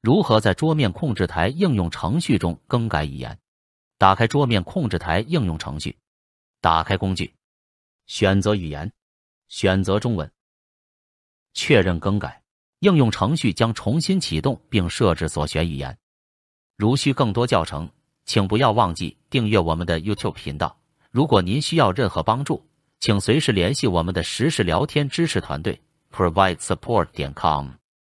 如何在桌面控制台应用程序中更改语言？打开桌面控制台应用程序，打开工具，选择语言，选择中文，确认更改。应用程序将重新启动并设置所选语言。如需更多教程，请不要忘记订阅我们的 YouTube 频道。如果您需要任何帮助，请随时联系我们的实时聊天支持团队，provide support 点 com。